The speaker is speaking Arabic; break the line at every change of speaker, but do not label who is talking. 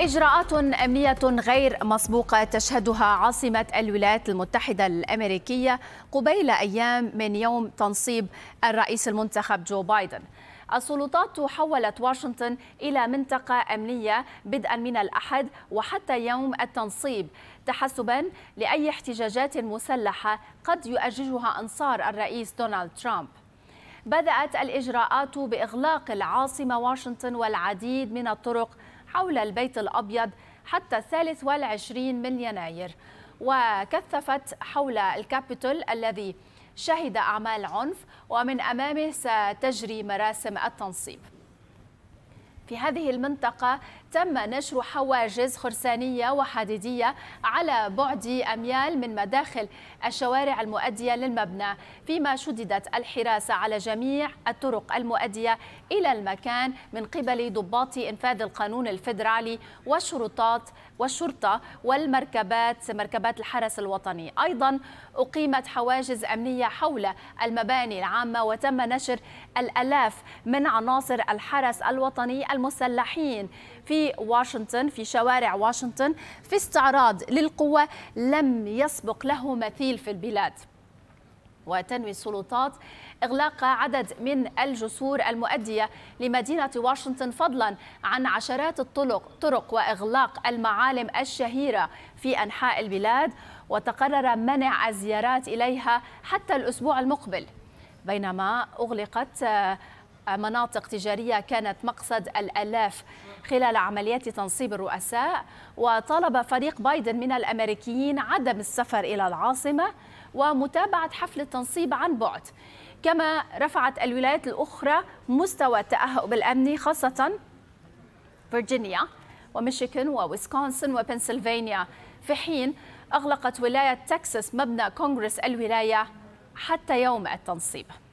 إجراءات أمنية غير مسبوقة تشهدها عاصمة الولايات المتحدة الأمريكية قبيل أيام من يوم تنصيب الرئيس المنتخب جو بايدن. السلطات حولت واشنطن إلى منطقة أمنية بدءا من الأحد وحتى يوم التنصيب تحسبا لأي احتجاجات مسلحة قد يؤججها أنصار الرئيس دونالد ترامب. بدأت الإجراءات بإغلاق العاصمة واشنطن والعديد من الطرق حول البيت الأبيض حتى الثالث والعشرين من يناير وكثفت حول الكابيتول الذي شهد أعمال عنف ومن أمامه ستجري مراسم التنصيب في هذه المنطقة تم نشر حواجز خرسانية وحديدية على بعد أميال من مداخل الشوارع المؤدية للمبنى فيما شددت الحراسة على جميع الطرق المؤدية إلى المكان من قبل ضباط إنفاذ القانون الفيدرالي والشرطات والشرطة والمركبات مركبات الحرس الوطني أيضا أقيمت حواجز أمنية حول المباني العامة وتم نشر الألاف من عناصر الحرس الوطني المسلحين في في واشنطن في شوارع واشنطن في استعراض للقوة لم يسبق له مثيل في البلاد وتنوي السلطات إغلاق عدد من الجسور المؤدية لمدينة واشنطن فضلا عن عشرات الطرق طرق وإغلاق المعالم الشهيرة في أنحاء البلاد وتقرر منع الزيارات إليها حتى الأسبوع المقبل بينما أغلقت مناطق تجارية كانت مقصد الألاف خلال عمليات تنصيب الرؤساء وطلب فريق بايدن من الأمريكيين عدم السفر إلى العاصمة ومتابعة حفل التنصيب عن بعد كما رفعت الولايات الأخرى مستوى التأهب الأمني خاصة فيرجينيا وميشيغان وويسكونسن وبنسلفانيا في حين أغلقت ولاية تكساس مبنى كونغرس الولاية حتى يوم التنصيب